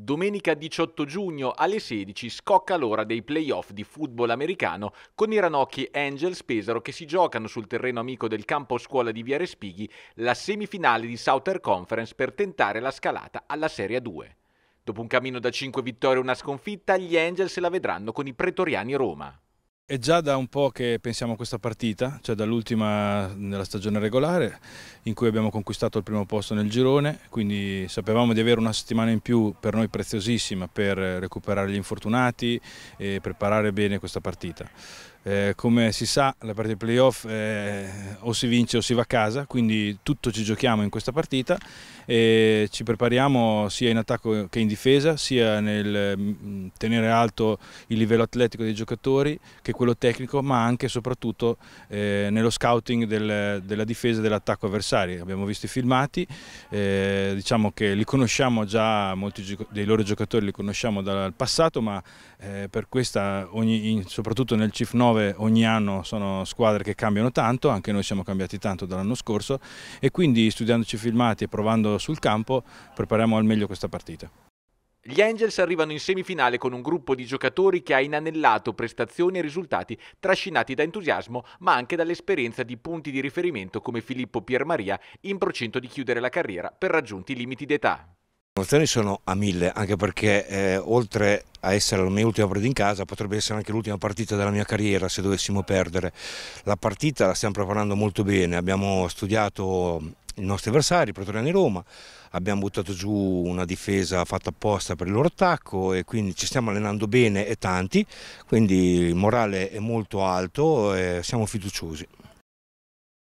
Domenica 18 giugno alle 16 scocca l'ora dei playoff di football americano con i Ranocchi Angels Pesaro che si giocano sul terreno amico del campo scuola di Viare Spighi la semifinale di Southern Conference per tentare la scalata alla Serie 2. Dopo un cammino da 5 vittorie e una sconfitta, gli Angels se la vedranno con i Pretoriani Roma. È già da un po' che pensiamo a questa partita, cioè dall'ultima nella stagione regolare in cui abbiamo conquistato il primo posto nel girone, quindi sapevamo di avere una settimana in più per noi preziosissima per recuperare gli infortunati e preparare bene questa partita. Eh, come si sa la partita playoff eh, o si vince o si va a casa, quindi tutto ci giochiamo in questa partita e ci prepariamo sia in attacco che in difesa, sia nel mm, tenere alto il livello atletico dei giocatori che quello tecnico, ma anche e soprattutto eh, nello scouting del, della difesa e dell'attacco avversari. Abbiamo visto i filmati, eh, diciamo che li conosciamo già, molti dei loro giocatori li conosciamo dal passato, ma eh, per questa, ogni, soprattutto nel CIF 9, ogni anno sono squadre che cambiano tanto, anche noi siamo cambiati tanto dall'anno scorso e quindi studiandoci i filmati e provando sul campo, prepariamo al meglio questa partita. Gli Angels arrivano in semifinale con un gruppo di giocatori che ha inanellato prestazioni e risultati trascinati da entusiasmo ma anche dall'esperienza di punti di riferimento come Filippo Piermaria in procinto di chiudere la carriera per raggiunti limiti d'età. Le emozioni sono a mille, anche perché eh, oltre a essere la mia ultima partita in casa, potrebbe essere anche l'ultima partita della mia carriera se dovessimo perdere. La partita la stiamo preparando molto bene, abbiamo studiato i nostri avversari, i Pretoriani Roma, abbiamo buttato giù una difesa fatta apposta per il loro attacco e quindi ci stiamo allenando bene e tanti, quindi il morale è molto alto e siamo fiduciosi.